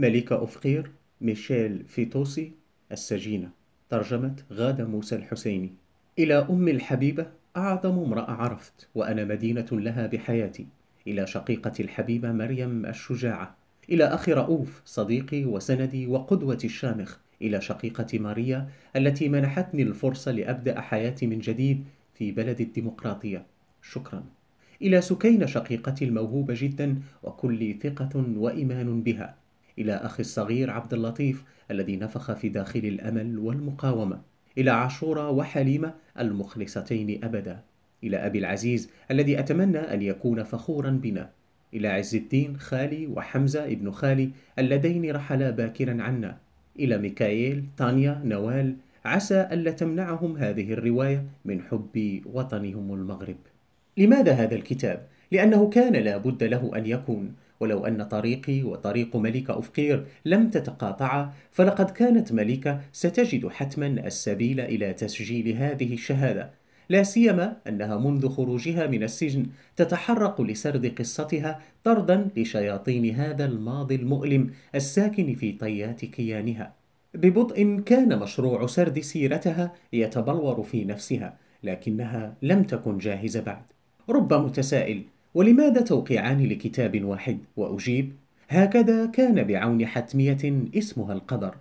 ملكة أوفقير ميشيل فيتوسي السجينة ترجمة غادة موسى الحسيني إلى أم الحبيبة أعظم امرأة عرفت وأنا مدينة لها بحياتي إلى شقيقة الحبيبة مريم الشجاعة إلى أخ رؤوف صديقي وسندي وقدوتي الشامخ إلى شقيقة ماريا التي منحتني الفرصة لأبدأ حياتي من جديد في بلد الديمقراطية شكرا إلى سكين شقيقتي الموهوبة جدا وكلي ثقة وإيمان بها إلى أخي الصغير عبد اللطيف الذي نفخ في داخل الأمل والمقاومة إلى عاشورة وحليمة المخلصتين أبدا إلى أبي العزيز الذي أتمنى أن يكون فخورا بنا إلى عز الدين خالي وحمزة ابن خالي اللذين رحلا باكرا عنا إلى ميكائيل تانيا نوال عسى ألا تمنعهم هذه الرواية من حب وطنهم المغرب لماذا هذا الكتاب؟ لأنه كان لا بد له أن يكون ولو أن طريقي وطريق ملك أفقير لم تتقاطعا فلقد كانت ملكة ستجد حتما السبيل إلى تسجيل هذه الشهادة لا سيما أنها منذ خروجها من السجن تتحرق لسرد قصتها طردا لشياطين هذا الماضي المؤلم الساكن في طيات كيانها ببطء كان مشروع سرد سيرتها يتبلور في نفسها لكنها لم تكن جاهزة بعد رب متسائل ولماذا توقيعان لكتاب واحد وأجيب هكذا كان بعون حتمية اسمها القدر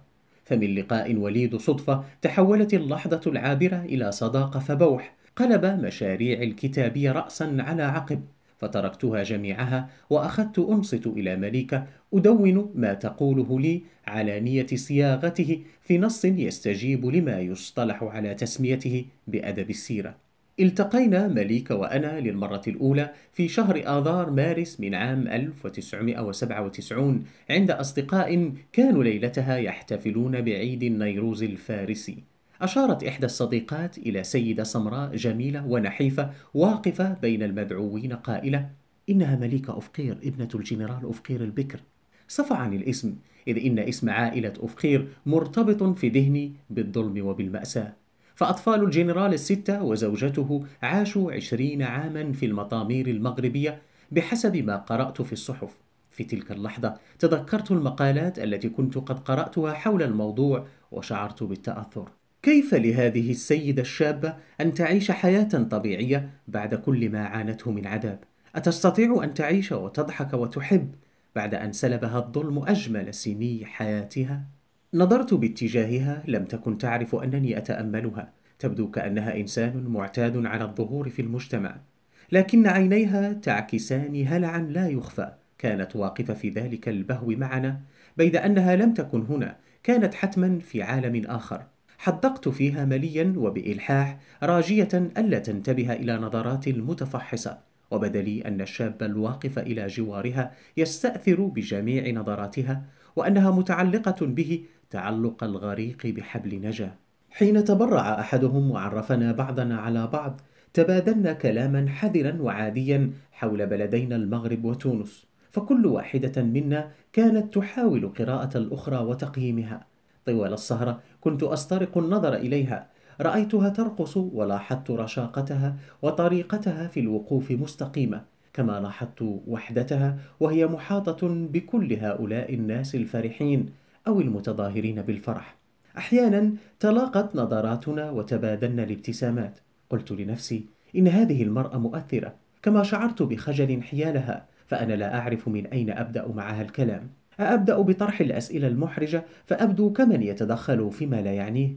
فمن لقاء وليد صدفة تحولت اللحظة العابرة إلى صداقة فبوح قلب مشاريع الكتابية رأسا على عقب فتركتها جميعها وأخذت أنصت إلى مليكة أدون ما تقوله لي على نية صياغته في نص يستجيب لما يصطلح على تسميته بأدب السيرة التقينا مليكة وأنا للمرة الأولى في شهر آذار مارس من عام 1997 عند أصدقاء كانوا ليلتها يحتفلون بعيد النيروز الفارسي أشارت إحدى الصديقات إلى سيدة سمراء جميلة ونحيفة واقفة بين المدعوين قائلة إنها مليكة أفقير ابنة الجنرال أفقير البكر صفى عن الاسم إذ إن اسم عائلة أفقير مرتبط في ذهني بالظلم وبالمأساة فأطفال الجنرال الستة وزوجته عاشوا عشرين عاما في المطامير المغربية بحسب ما قرأت في الصحف في تلك اللحظة تذكرت المقالات التي كنت قد قرأتها حول الموضوع وشعرت بالتأثر كيف لهذه السيدة الشابة أن تعيش حياة طبيعية بعد كل ما عانته من عذاب؟ أتستطيع أن تعيش وتضحك وتحب بعد أن سلبها الظلم أجمل سني حياتها؟ نظرت باتجاهها لم تكن تعرف أنني أتأملها تبدو كأنها إنسان معتاد على الظهور في المجتمع لكن عينيها تعكسان هلعا لا يخفى كانت واقفة في ذلك البهو معنا بيد أنها لم تكن هنا كانت حتما في عالم آخر حدقت فيها مليا وبإلحاح راجية ألا تنتبه إلى نظراتي المتفحصة وبدا لي أن الشاب الواقف إلى جوارها يستأثر بجميع نظراتها وأنها متعلقة به تعلق الغريق بحبل نجا حين تبرع احدهم وعرفنا بعضنا على بعض تبادلنا كلاما حذرا وعاديا حول بلدينا المغرب وتونس فكل واحده منا كانت تحاول قراءه الاخرى وتقييمها طوال السهره كنت استرق النظر اليها رايتها ترقص ولاحظت رشاقتها وطريقتها في الوقوف مستقيمه كما لاحظت وحدتها وهي محاطه بكل هؤلاء الناس الفرحين أو المتظاهرين بالفرح أحيانا تلاقت نظراتنا وتبادلنا الابتسامات قلت لنفسي إن هذه المرأة مؤثرة كما شعرت بخجل حيالها فأنا لا أعرف من أين أبدأ معها الكلام أبدأ بطرح الأسئلة المحرجة فأبدو كمن يتدخل فيما لا يعنيه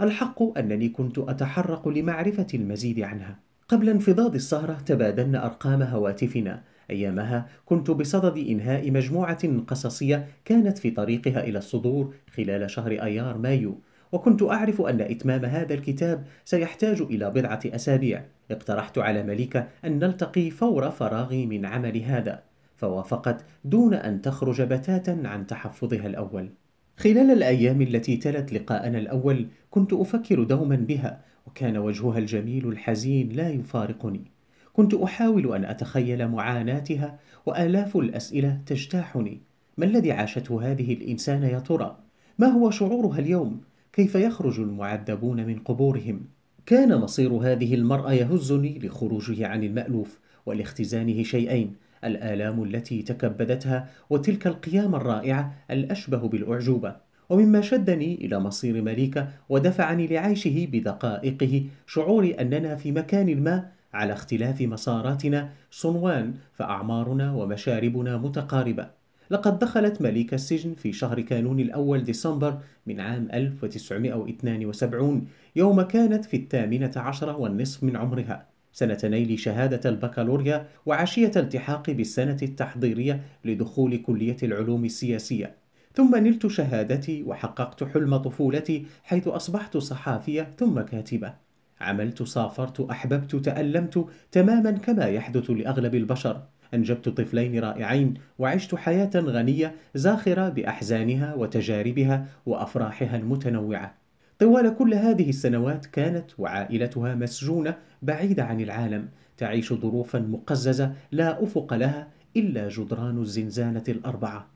الحق أنني كنت أتحرق لمعرفة المزيد عنها قبل انفضاض السهرة تبادلنا أرقام هواتفنا أيامها كنت بصدد إنهاء مجموعة قصصية كانت في طريقها إلى الصدور خلال شهر أيار مايو وكنت أعرف أن إتمام هذا الكتاب سيحتاج إلى بضعة أسابيع اقترحت على مليكة أن نلتقي فور فراغي من عمل هذا فوافقت دون أن تخرج بتاتا عن تحفظها الأول خلال الأيام التي تلت لقاءنا الأول كنت أفكر دوما بها وكان وجهها الجميل الحزين لا يفارقني كنت أحاول أن أتخيل معاناتها وآلاف الأسئلة تجتاحني ما الذي عاشته هذه الإنسانة يا ترى؟ ما هو شعورها اليوم؟ كيف يخرج المعذبون من قبورهم؟ كان مصير هذه المرأة يهزني لخروجه عن المألوف ولاختزانه شيئين الآلام التي تكبدتها وتلك القيامة الرائعة الأشبه بالأعجوبة ومما شدني إلى مصير مليكة ودفعني لعيشه بدقائقه شعوري أننا في مكان ما على اختلاف مساراتنا صنوان فأعمارنا ومشاربنا متقاربة لقد دخلت مليكة السجن في شهر كانون الأول ديسمبر من عام 1972 يوم كانت في الثامنة عشرة والنصف من عمرها سنة نيل شهادة البكالوريا وعشية التحاق بالسنة التحضيرية لدخول كلية العلوم السياسية ثم نلت شهادتي وحققت حلم طفولتي حيث أصبحت صحافية ثم كاتبة عملت سافرت أحببت تألمت تماما كما يحدث لأغلب البشر أنجبت طفلين رائعين وعشت حياة غنية زاخرة بأحزانها وتجاربها وأفراحها المتنوعة طوال كل هذه السنوات كانت وعائلتها مسجونة بعيدة عن العالم تعيش ظروفا مقززة لا أفق لها إلا جدران الزنزانة الأربعة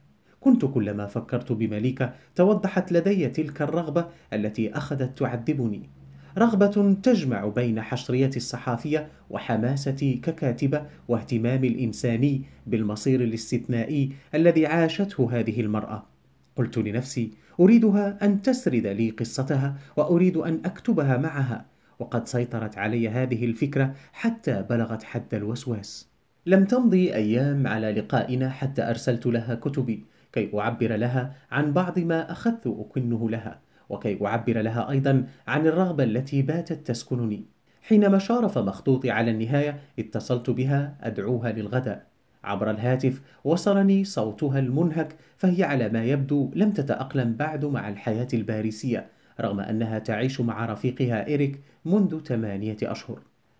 كنت كلما فكرت بمليكة توضحت لدي تلك الرغبة التي أخذت تعذبني رغبة تجمع بين حشرية الصحافية وحماستي ككاتبة واهتمامي الإنساني بالمصير الاستثنائي الذي عاشته هذه المرأة. قلت لنفسي: أريدها أن تسرد لي قصتها وأريد أن أكتبها معها، وقد سيطرت علي هذه الفكرة حتى بلغت حد الوسواس. لم تمضي أيام على لقائنا حتى أرسلت لها كتبي كي أعبر لها عن بعض ما أخذت أكنه لها. وكي أعبر لها أيضا عن الرغبة التي باتت تسكنني حينما شارف مخطوطي على النهاية اتصلت بها أدعوها للغداء عبر الهاتف وصلني صوتها المنهك فهي على ما يبدو لم تتأقلم بعد مع الحياة الباريسية رغم أنها تعيش مع رفيقها إيريك منذ ثمانية أشهر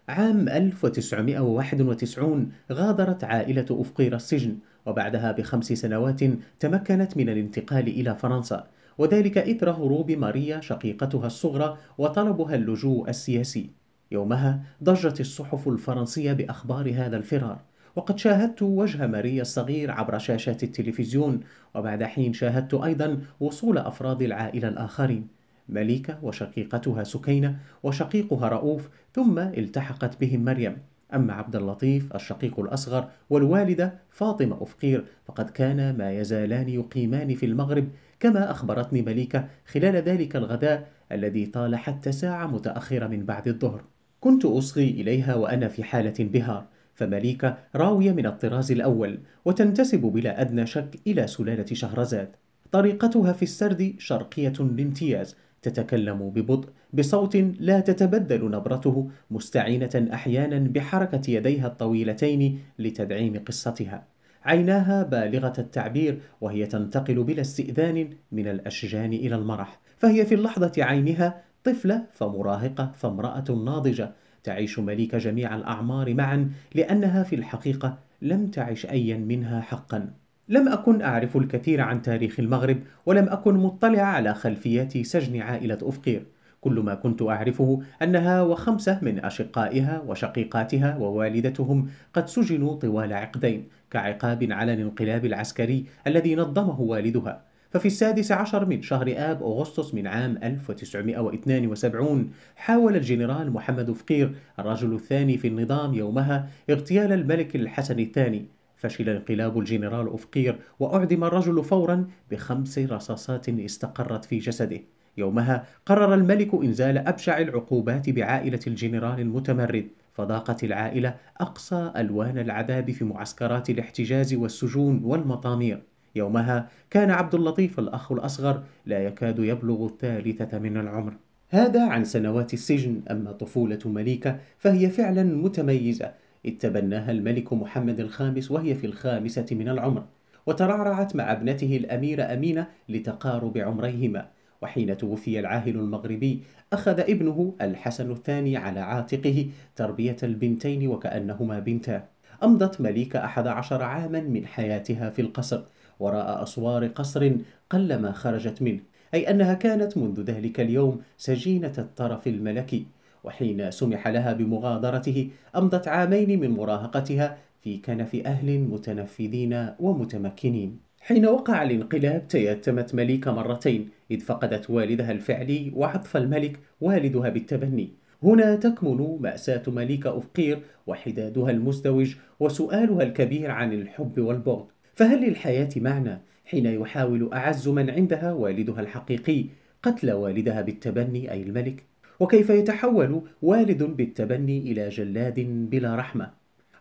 عام 1991 غادرت عائلة أفقير السجن وبعدها بخمس سنوات تمكنت من الانتقال إلى فرنسا وذلك إثر هروب ماريا شقيقتها الصغرى وطلبها اللجوء السياسي يومها ضجت الصحف الفرنسية بأخبار هذا الفرار وقد شاهدت وجه ماريا الصغير عبر شاشات التلفزيون وبعد حين شاهدت أيضا وصول أفراد العائلة الآخرين مليكة وشقيقتها سكينة وشقيقها رؤوف ثم التحقت بهم مريم أما عبد اللطيف الشقيق الأصغر والوالدة فاطمة أفقير فقد كانا ما يزالان يقيمان في المغرب كما أخبرتني مليكة خلال ذلك الغداء الذي طال حتى ساعة متأخرة من بعد الظهر كنت أصغي إليها وأنا في حالة انبهار فمليكة راوية من الطراز الأول وتنتسب بلا أدنى شك إلى سلالة شهرزاد طريقتها في السرد شرقية بامتياز تتكلم ببطء بصوت لا تتبدل نبرته مستعينة أحيانا بحركة يديها الطويلتين لتدعيم قصتها عيناها بالغة التعبير وهي تنتقل بلا استئذان من الأشجان إلى المرح فهي في اللحظة عينها طفلة فمراهقة فامرأة ناضجة تعيش مليك جميع الأعمار معا لأنها في الحقيقة لم تعش أيا منها حقا لم أكن أعرف الكثير عن تاريخ المغرب ولم أكن مطلع على خلفيات سجن عائلة أفقير كل ما كنت أعرفه أنها وخمسة من أشقائها وشقيقاتها ووالدتهم قد سجنوا طوال عقدين كعقاب على الانقلاب العسكري الذي نظمه والدها ففي السادس عشر من شهر آب أغسطس من عام 1972 حاول الجنرال محمد فقير الرجل الثاني في النظام يومها اغتيال الملك الحسن الثاني فشل انقلاب الجنرال أفقير وأعدم الرجل فورا بخمس رصاصات استقرت في جسده يومها قرر الملك إنزال أبشع العقوبات بعائلة الجنرال المتمرد فضاقت العائلة أقصى ألوان العذاب في معسكرات الاحتجاز والسجون والمطامير يومها كان عبد اللطيف الأخ الأصغر لا يكاد يبلغ الثالثة من العمر هذا عن سنوات السجن أما طفولة مليكة فهي فعلا متميزة إذ تبناها الملك محمد الخامس وهي في الخامسة من العمر وترعرعت مع ابنته الأميرة أمينة لتقارب عمريهما وحين توفي العاهل المغربي أخذ ابنه الحسن الثاني على عاتقه تربية البنتين وكأنهما بنتا أمضت مليكة أحد عشر عاما من حياتها في القصر وراء أسوار قصر قلما خرجت منه أي أنها كانت منذ ذلك اليوم سجينة الطرف الملكي وحين سمح لها بمغادرته أمضت عامين من مراهقتها في كنف أهل متنفذين ومتمكنين حين وقع الانقلاب تيتمت مليكة مرتين إذ فقدت والدها الفعلي وعطف الملك والدها بالتبني هنا تكمن مأساة مليكة أفقير وحدادها المزدوج وسؤالها الكبير عن الحب والبغض فهل للحياة معنى حين يحاول أعز من عندها والدها الحقيقي قتل والدها بالتبني أي الملك؟ وكيف يتحول والد بالتبني إلى جلاد بلا رحمة؟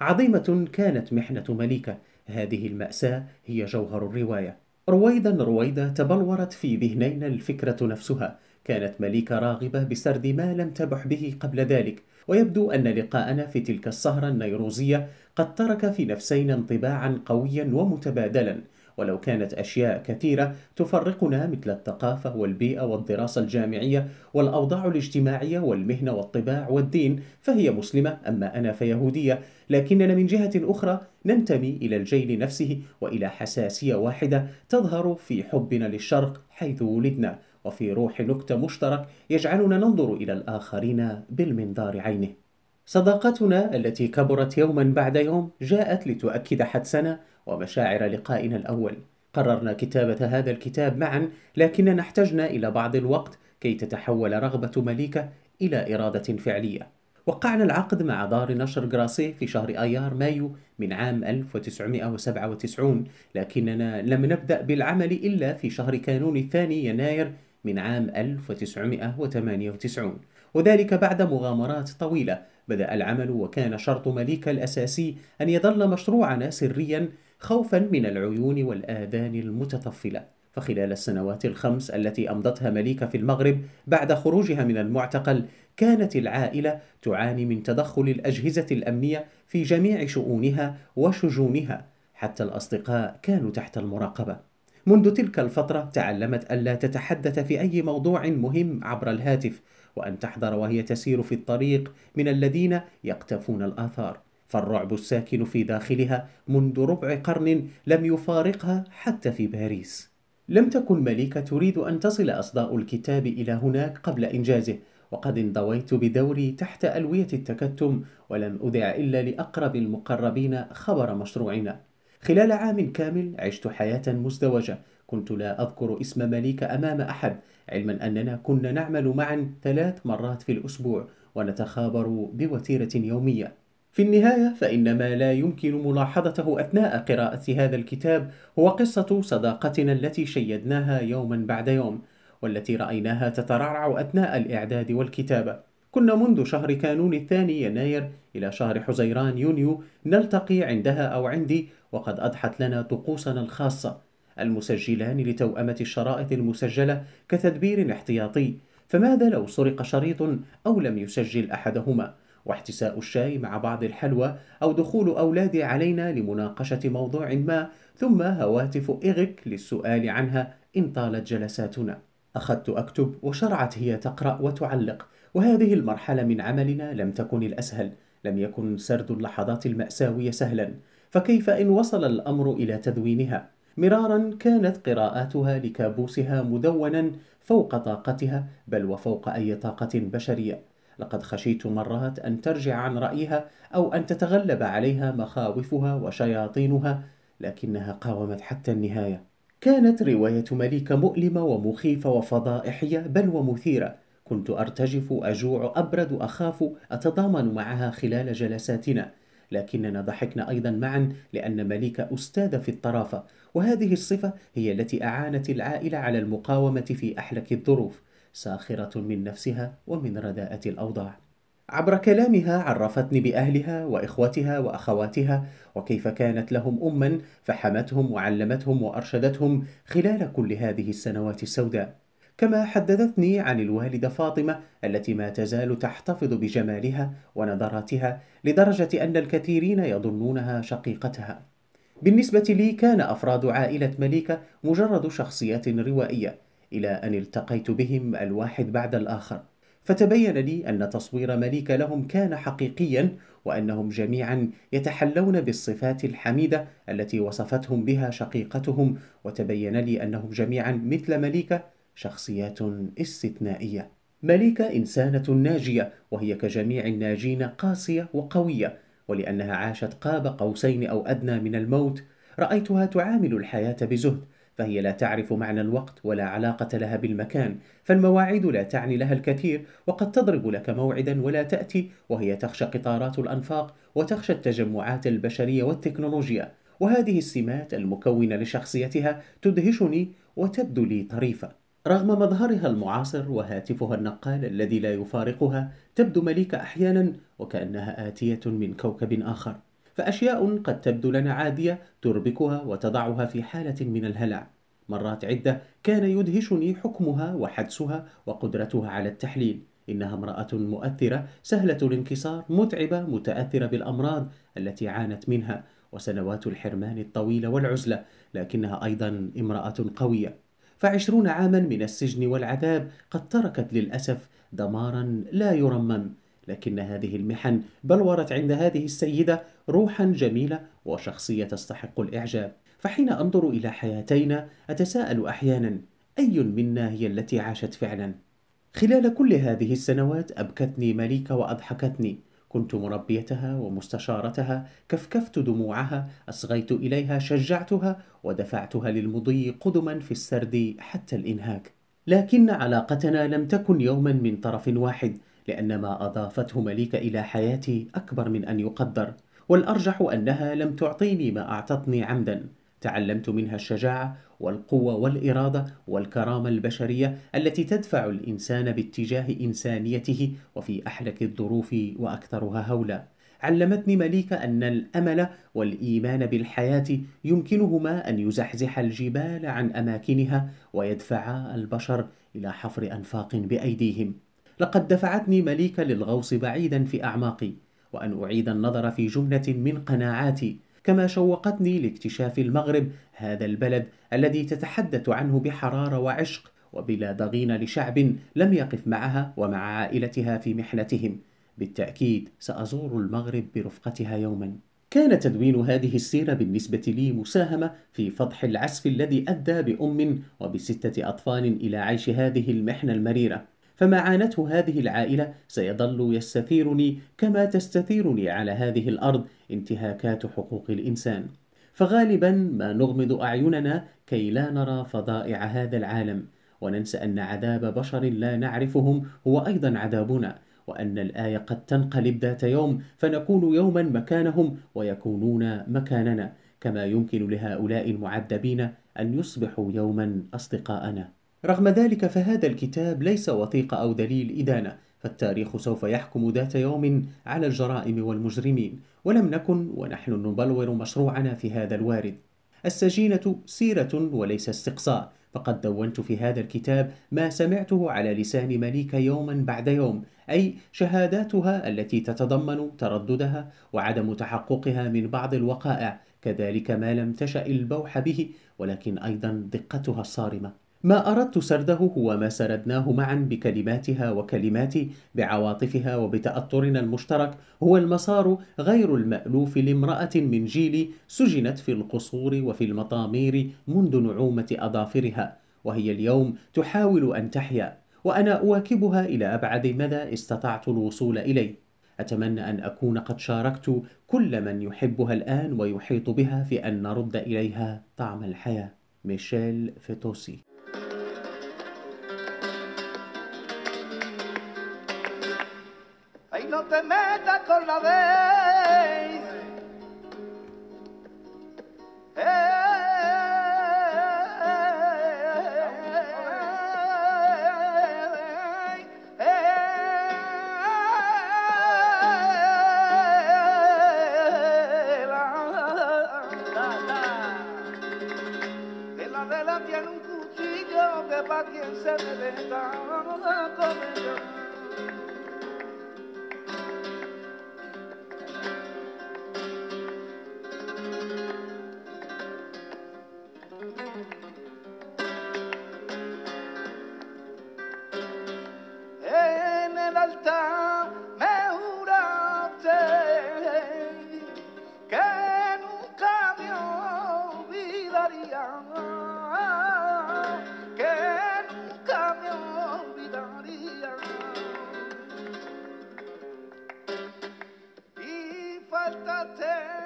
عظيمة كانت محنة مليكة هذه المأساة هي جوهر الرواية رويدا رويدا تبلورت في ذهنينا الفكرة نفسها كانت مليكة راغبة بسرد ما لم تبح به قبل ذلك ويبدو أن لقاءنا في تلك السهرة النيروزية قد ترك في نفسينا انطباعا قويا ومتبادلا ولو كانت أشياء كثيرة تفرقنا مثل الثقافة والبيئة والدراسة الجامعية والأوضاع الاجتماعية والمهنة والطباع والدين فهي مسلمة أما أنا فيهودية لكننا من جهة أخرى ننتمي إلى الجيل نفسه وإلى حساسية واحدة تظهر في حبنا للشرق حيث ولدنا وفي روح نكتة مشترك يجعلنا ننظر إلى الآخرين بالمنظار عينه صداقتنا التي كبرت يوما بعد يوم جاءت لتؤكد حدسنا ومشاعر لقائنا الأول قررنا كتابة هذا الكتاب معا لكننا احتجنا إلى بعض الوقت كي تتحول رغبة مليكة إلى إرادة فعلية وقعنا العقد مع دار نشر جراسي في شهر آيار مايو من عام 1997 لكننا لم نبدأ بالعمل إلا في شهر كانون الثاني يناير من عام 1998 وذلك بعد مغامرات طويلة بدأ العمل وكان شرط مليك الأساسي أن يظل مشروعنا سريا خوفا من العيون والآذان المتطفلة فخلال السنوات الخمس التي أمضتها مليكة في المغرب بعد خروجها من المعتقل كانت العائلة تعاني من تدخل الأجهزة الأمنية في جميع شؤونها وشجونها حتى الأصدقاء كانوا تحت المراقبة منذ تلك الفترة تعلمت ألا تتحدث في أي موضوع مهم عبر الهاتف وأن تحذر وهي تسير في الطريق من الذين يقتفون الآثار فالرعب الساكن في داخلها منذ ربع قرن لم يفارقها حتى في باريس لم تكن مليكة تريد أن تصل أصداء الكتاب إلى هناك قبل إنجازه وقد انضويت بدوري تحت ألوية التكتم ولم أدع إلا لأقرب المقربين خبر مشروعنا خلال عام كامل عشت حياة مزدوجة كنت لا أذكر اسم مليكة أمام أحد علما أننا كنا نعمل معا ثلاث مرات في الأسبوع ونتخابر بوتيرة يومية في النهاية فإن ما لا يمكن ملاحظته أثناء قراءة هذا الكتاب هو قصة صداقتنا التي شيدناها يوما بعد يوم والتي رأيناها تترعرع أثناء الإعداد والكتابة كنا منذ شهر كانون الثاني يناير إلى شهر حزيران يونيو نلتقي عندها أو عندي وقد أضحت لنا طقوسنا الخاصة المسجلان لتوأمة الشرائط المسجلة كتدبير احتياطي فماذا لو سرق شريط أو لم يسجل أحدهما؟ واحتساء الشاي مع بعض الحلوى أو دخول أولادي علينا لمناقشة موضوع ما ثم هواتف إغك للسؤال عنها إن طالت جلساتنا أخذت أكتب وشرعت هي تقرأ وتعلق وهذه المرحلة من عملنا لم تكن الأسهل لم يكن سرد اللحظات المأساوية سهلا فكيف إن وصل الأمر إلى تدوينها مرارا كانت قراءاتها لكابوسها مدونا فوق طاقتها بل وفوق أي طاقة بشرية لقد خشيت مرات أن ترجع عن رأيها أو أن تتغلب عليها مخاوفها وشياطينها لكنها قاومت حتى النهاية كانت رواية مليك مؤلمة ومخيفة وفضائحية بل ومثيرة كنت أرتجف أجوع أبرد أخاف أتضامن معها خلال جلساتنا لكننا ضحكنا أيضا معا لأن مليك أستاذة في الطرافة وهذه الصفة هي التي أعانت العائلة على المقاومة في أحلك الظروف ساخرة من نفسها ومن رداءة الأوضاع. عبر كلامها عرفتني بأهلها وإخوتها وأخواتها وكيف كانت لهم أما فحمتهم وعلمتهم وأرشدتهم خلال كل هذه السنوات السوداء. كما حدثتني عن الوالدة فاطمة التي ما تزال تحتفظ بجمالها ونضراتها لدرجة أن الكثيرين يظنونها شقيقتها. بالنسبة لي كان أفراد عائلة مليكة مجرد شخصيات روائية إلى أن التقيت بهم الواحد بعد الآخر فتبين لي أن تصوير مليك لهم كان حقيقيا وأنهم جميعا يتحلون بالصفات الحميدة التي وصفتهم بها شقيقتهم وتبين لي أنهم جميعا مثل مليكة شخصيات استثنائية مليكة إنسانة ناجية وهي كجميع الناجين قاسية وقوية ولأنها عاشت قاب قوسين أو أدنى من الموت رأيتها تعامل الحياة بزهد فهي لا تعرف معنى الوقت ولا علاقة لها بالمكان فالمواعيد لا تعني لها الكثير وقد تضرب لك موعدا ولا تأتي وهي تخشى قطارات الأنفاق وتخشى التجمعات البشرية والتكنولوجيا وهذه السمات المكونة لشخصيتها تدهشني وتبدو لي طريفة رغم مظهرها المعاصر وهاتفها النقال الذي لا يفارقها تبدو مليكة أحيانا وكأنها آتية من كوكب آخر فأشياء قد تبدو لنا عادية تربكها وتضعها في حالة من الهلع مرات عدة كان يدهشني حكمها وحدسها وقدرتها على التحليل إنها امرأة مؤثرة سهلة الانكسار متعبة متأثرة بالأمراض التي عانت منها وسنوات الحرمان الطويلة والعزلة لكنها أيضا امرأة قوية فعشرون عاما من السجن والعذاب قد تركت للأسف دمارا لا يرمم لكن هذه المحن بلورت عند هذه السيدة روحا جميلة وشخصية تستحق الإعجاب فحين أنظر إلى حياتينا أتساءل أحيانا أي منا هي التي عاشت فعلا؟ خلال كل هذه السنوات أبكتني مليكة وأضحكتني كنت مربيتها ومستشارتها كفكفت دموعها أصغيت إليها شجعتها ودفعتها للمضي قدما في السرد حتى الإنهاك لكن علاقتنا لم تكن يوما من طرف واحد لأن ما أضافته مليكة إلى حياتي أكبر من أن يقدر والأرجح أنها لم تعطيني ما أعطتني عمدا تعلمت منها الشجاعة والقوة والإرادة والكرامة البشرية التي تدفع الإنسان باتجاه إنسانيته وفي أحلك الظروف وأكثرها هولا علمتني مليكة أن الأمل والإيمان بالحياة يمكنهما أن يزحزح الجبال عن أماكنها ويدفعا البشر إلى حفر أنفاق بأيديهم لقد دفعتني مليكة للغوص بعيدا في أعماقي وأن أعيد النظر في جملة من قناعاتي كما شوقتني لاكتشاف المغرب هذا البلد الذي تتحدث عنه بحرارة وعشق وبلا ضغينة لشعب لم يقف معها ومع عائلتها في محنتهم بالتأكيد سأزور المغرب برفقتها يوما كان تدوين هذه السيرة بالنسبة لي مساهمة في فضح العسف الذي أدى بأم وبستة أطفال إلى عيش هذه المحنة المريرة فمعانته هذه العائلة سيظل يستثيرني كما تستثيرني على هذه الأرض انتهاكات حقوق الإنسان فغالبا ما نغمض أعيننا كي لا نرى فضائع هذا العالم وننسى أن عذاب بشر لا نعرفهم هو أيضا عذابنا وأن الآية قد تنقلب ذات يوم فنكون يوما مكانهم ويكونون مكاننا كما يمكن لهؤلاء المعذبين أن يصبحوا يوما أصدقاءنا رغم ذلك فهذا الكتاب ليس وثيقة أو دليل إدانة فالتاريخ سوف يحكم ذات يوم على الجرائم والمجرمين ولم نكن ونحن نبلور مشروعنا في هذا الوارد السجينة سيرة وليس استقصاء فقد دونت في هذا الكتاب ما سمعته على لسان مليكة يوما بعد يوم أي شهاداتها التي تتضمن ترددها وعدم تحققها من بعض الوقائع كذلك ما لم تشأ البوح به ولكن أيضا دقتها الصارمة ما أردت سرده هو ما سردناه معا بكلماتها وكلماتي بعواطفها وبتأطرنا المشترك هو المسار غير المألوف لامرأة من جيلي سجنت في القصور وفي المطامير منذ نعومة أظافرها وهي اليوم تحاول أن تحيا وأنا أواكبها إلى أبعد مدى استطعت الوصول إليه أتمنى أن أكون قد شاركت كل من يحبها الآن ويحيط بها في أن نرد إليها طعم الحياة ميشيل فيتوسي te meta con la vez Tiene un cuchillo que pa' quien se me venta, no me lo comen yo. até